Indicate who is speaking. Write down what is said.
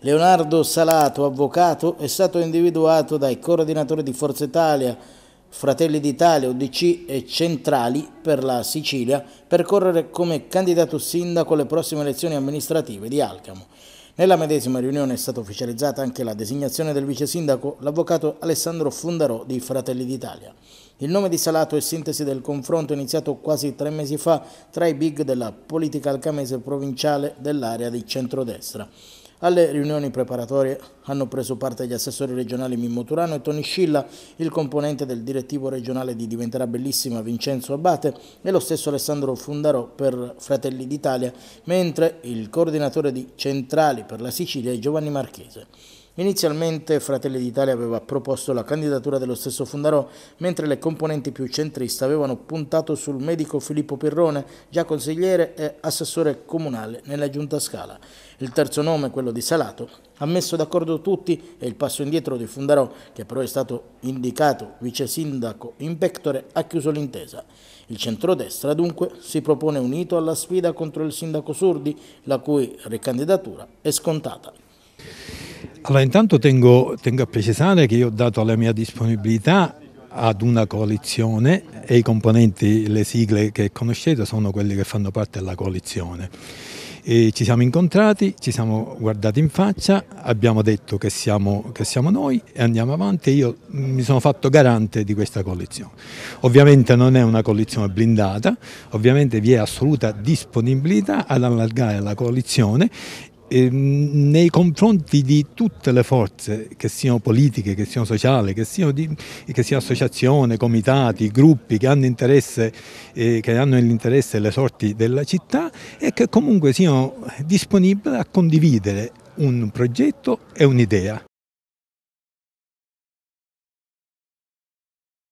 Speaker 1: Leonardo Salato, avvocato, è stato individuato dai coordinatori di Forza Italia, Fratelli d'Italia, UDC e Centrali per la Sicilia per correre come candidato sindaco alle prossime elezioni amministrative di Alcamo. Nella medesima riunione è stata ufficializzata anche la designazione del vice sindaco, l'avvocato Alessandro Fundarò di Fratelli d'Italia. Il nome di Salato è sintesi del confronto iniziato quasi tre mesi fa tra i big della politica alcamese provinciale dell'area di centrodestra. Alle riunioni preparatorie hanno preso parte gli assessori regionali Mimmo Turano e Toni Scilla, il componente del direttivo regionale di Diventerà Bellissima Vincenzo Abate e lo stesso Alessandro Fundarò per Fratelli d'Italia, mentre il coordinatore di Centrali per la Sicilia è Giovanni Marchese. Inizialmente Fratelli d'Italia aveva proposto la candidatura dello stesso Fundarò, mentre le componenti più centriste avevano puntato sul medico Filippo Pirrone, già consigliere e assessore comunale nella Giunta Scala. Il terzo nome, quello di Salato, ha messo d'accordo tutti e il passo indietro di Fundarò, che però è stato indicato vice sindaco in pectore, ha chiuso l'intesa. Il centrodestra dunque si propone unito alla sfida contro il sindaco Surdi, la cui ricandidatura è scontata.
Speaker 2: Allora intanto tengo, tengo a precisare che io ho dato la mia disponibilità ad una coalizione e i componenti, le sigle che conoscete sono quelli che fanno parte della coalizione. E ci siamo incontrati, ci siamo guardati in faccia, abbiamo detto che siamo, che siamo noi e andiamo avanti. Io mi sono fatto garante di questa coalizione. Ovviamente non è una coalizione blindata, ovviamente vi è assoluta disponibilità ad allargare la coalizione Ehm, nei confronti di tutte le forze, che siano politiche, che siano sociali, che siano, di, che siano associazioni, comitati, gruppi che hanno, interesse, eh, che hanno l'interesse alle sorti della città e che comunque siano disponibili a condividere un progetto e un'idea.